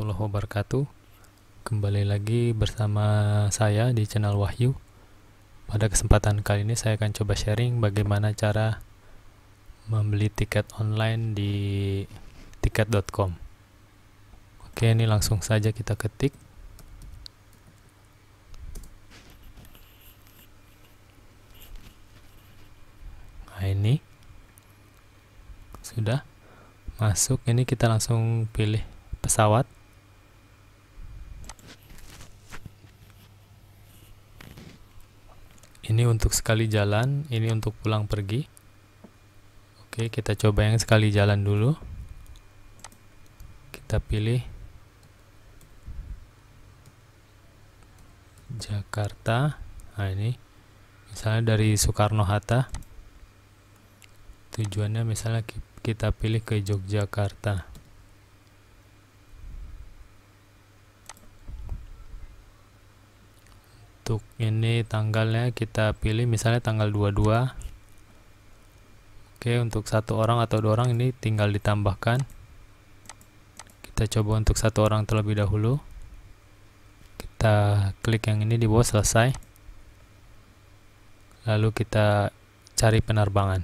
warahmatullahi wabarakatuh Kembali lagi bersama saya di channel Wahyu Pada kesempatan kali ini saya akan coba sharing bagaimana cara membeli tiket online di tiket.com Oke ini langsung saja kita ketik Nah ini Sudah masuk ini kita langsung pilih pesawat untuk sekali jalan, ini untuk pulang pergi. Oke, kita coba yang sekali jalan dulu. Kita pilih Jakarta. Nah, ini misalnya dari Soekarno-Hatta. Tujuannya misalnya kita pilih ke Yogyakarta. untuk ini tanggalnya kita pilih misalnya tanggal 22 oke untuk satu orang atau dua orang ini tinggal ditambahkan kita coba untuk satu orang terlebih dahulu kita klik yang ini di bawah selesai lalu kita cari penerbangan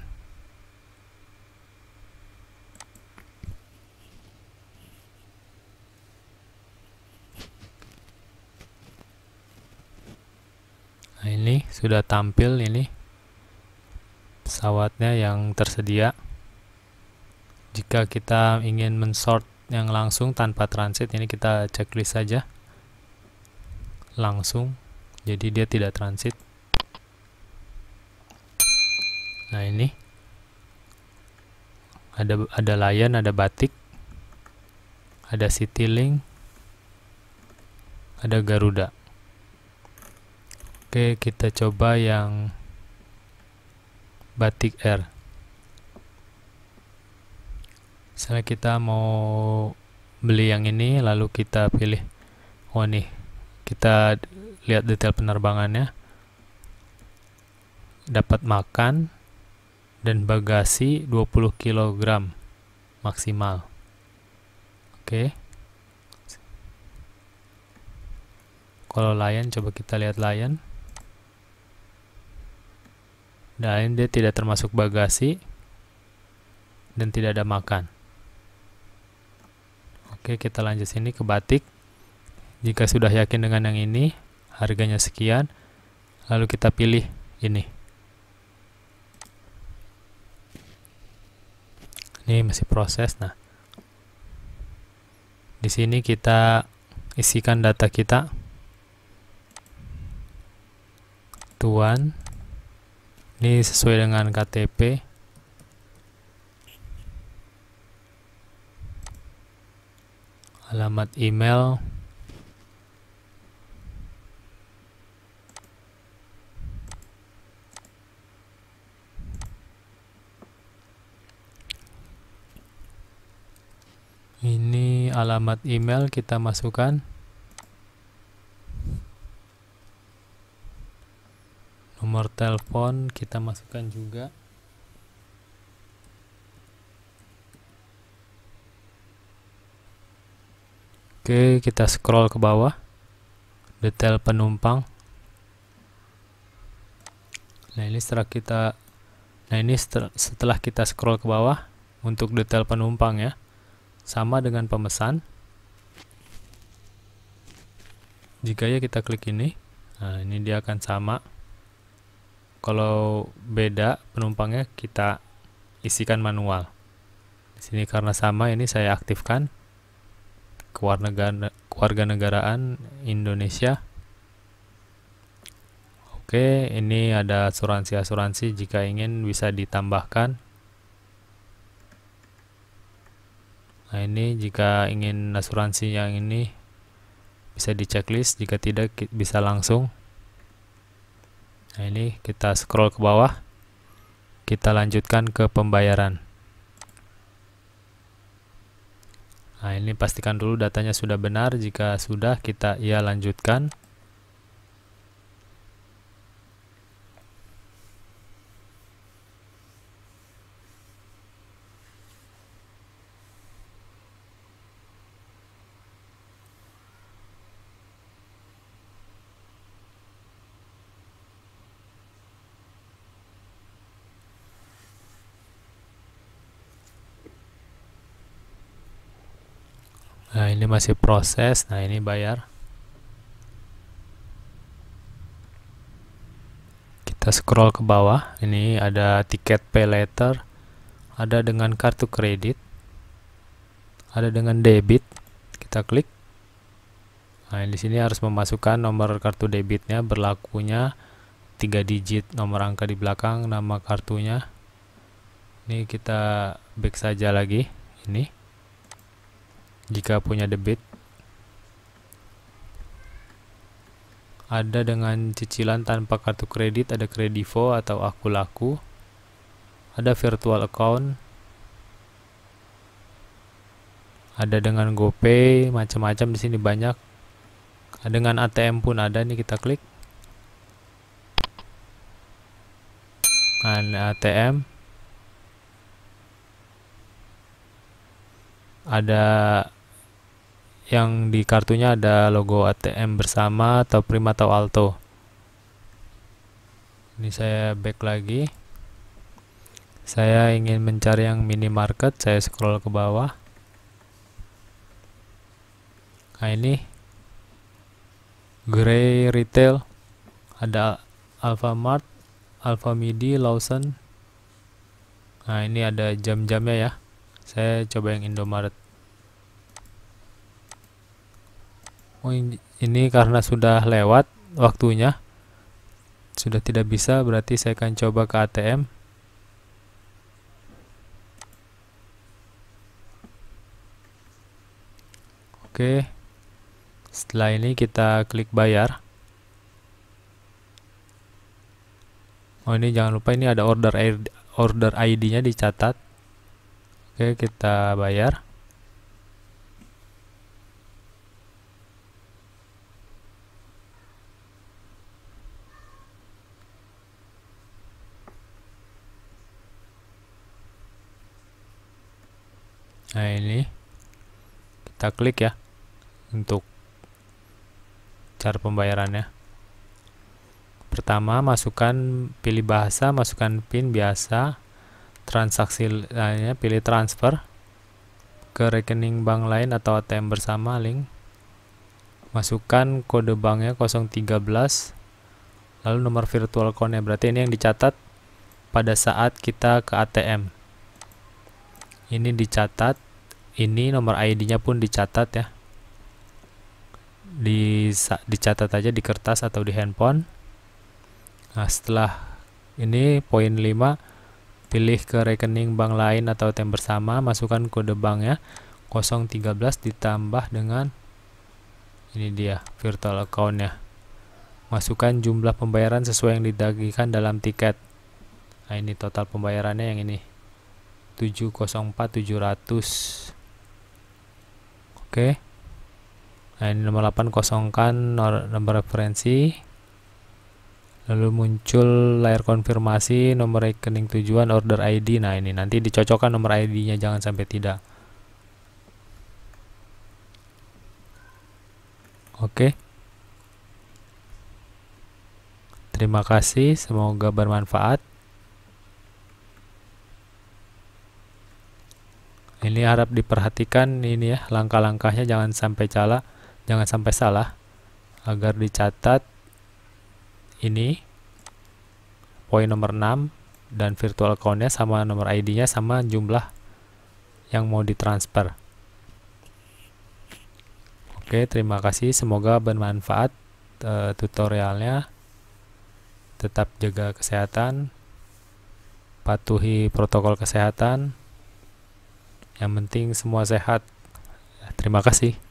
nah, ini sudah tampil ini pesawatnya yang tersedia jika kita ingin mensort yang langsung tanpa transit ini kita checklist saja langsung jadi dia tidak transit nah ini ada ada layan ada batik ada Citylink, ada Garuda. Oke, kita coba yang batik R. Misalnya kita mau beli yang ini, lalu kita pilih, oh nih, kita lihat detail penerbangannya, dapat makan dan bagasi 20 kg maksimal. Oke. Kalau lion coba kita lihat Oke. Dan dia tidak termasuk bagasi dan tidak ada makan. Oke, kita lanjut sini ke batik. Jika sudah yakin dengan yang ini, harganya sekian. Lalu kita pilih ini. Ini masih proses. Nah, di sini kita isikan data kita. Tuan ini sesuai dengan KTP alamat email ini alamat email kita masukkan nomor telepon kita masukkan juga Oke, kita scroll ke bawah. Detail penumpang. Nah, ini setelah kita Nah, ini setelah kita scroll ke bawah untuk detail penumpang ya. Sama dengan pemesan. Jika ya kita klik ini, nah ini dia akan sama kalau beda penumpangnya kita isikan manual di sini karena sama ini saya aktifkan kewarganegaraan Indonesia Oke ini ada asuransi-asuransi jika ingin bisa ditambahkan Nah ini jika ingin asuransi yang ini bisa di checklist jika tidak bisa langsung Nah ini kita scroll ke bawah. Kita lanjutkan ke pembayaran. Nah ini pastikan dulu datanya sudah benar. Jika sudah kita ya lanjutkan. nah ini masih proses nah ini bayar kita scroll ke bawah ini ada tiket pay later ada dengan kartu kredit ada dengan debit kita klik nah di sini harus memasukkan nomor kartu debitnya berlakunya tiga digit nomor angka di belakang nama kartunya ini kita back saja lagi ini jika punya debit ada dengan cicilan tanpa kartu kredit ada kredivo atau aku laku ada virtual account ada dengan GoPay macam-macam di sini banyak dengan ATM pun ada nih kita klik Dan ATM ada yang di kartunya ada logo ATM bersama atau Prima atau Alto. Ini saya back lagi. Saya ingin mencari yang minimarket, saya scroll ke bawah. Nah, ini Grey Retail ada Alfamart, Alfamidi, Lawson. Nah, ini ada jam-jamnya ya. Saya coba yang Indomaret. Oh, ini karena sudah lewat waktunya sudah tidak bisa berarti saya akan coba ke ATM oke setelah ini kita klik bayar oh ini jangan lupa ini ada order order ID nya dicatat oke kita bayar nah ini kita klik ya untuk cara pembayarannya pertama masukkan pilih bahasa masukkan pin biasa transaksi lainnya nah, pilih transfer ke rekening bank lain atau ATM bersama link masukkan kode banknya 013 lalu nomor virtual accountnya berarti ini yang dicatat pada saat kita ke ATM ini dicatat ini nomor ID-nya pun dicatat ya di, dicatat aja di kertas atau di handphone nah setelah ini poin 5 pilih ke rekening bank lain atau tem bersama masukkan kode banknya 013 ditambah dengan ini dia virtual account accountnya masukkan jumlah pembayaran sesuai yang ditagihkan dalam tiket nah ini total pembayarannya yang ini 704700 Oke. Nah, ini nomor 8 kosongkan nomor referensi. Lalu muncul layar konfirmasi nomor rekening tujuan order ID. Nah, ini nanti dicocokkan nomor ID-nya jangan sampai tidak. Oke. Terima kasih, semoga bermanfaat. ini harap diperhatikan ini ya langkah-langkahnya jangan sampai salah jangan sampai salah agar dicatat ini poin nomor 6 dan virtual accountnya sama nomor ID-nya sama jumlah yang mau ditransfer Oke terima kasih semoga bermanfaat e, tutorialnya tetap jaga kesehatan patuhi protokol kesehatan yang penting semua sehat. Terima kasih.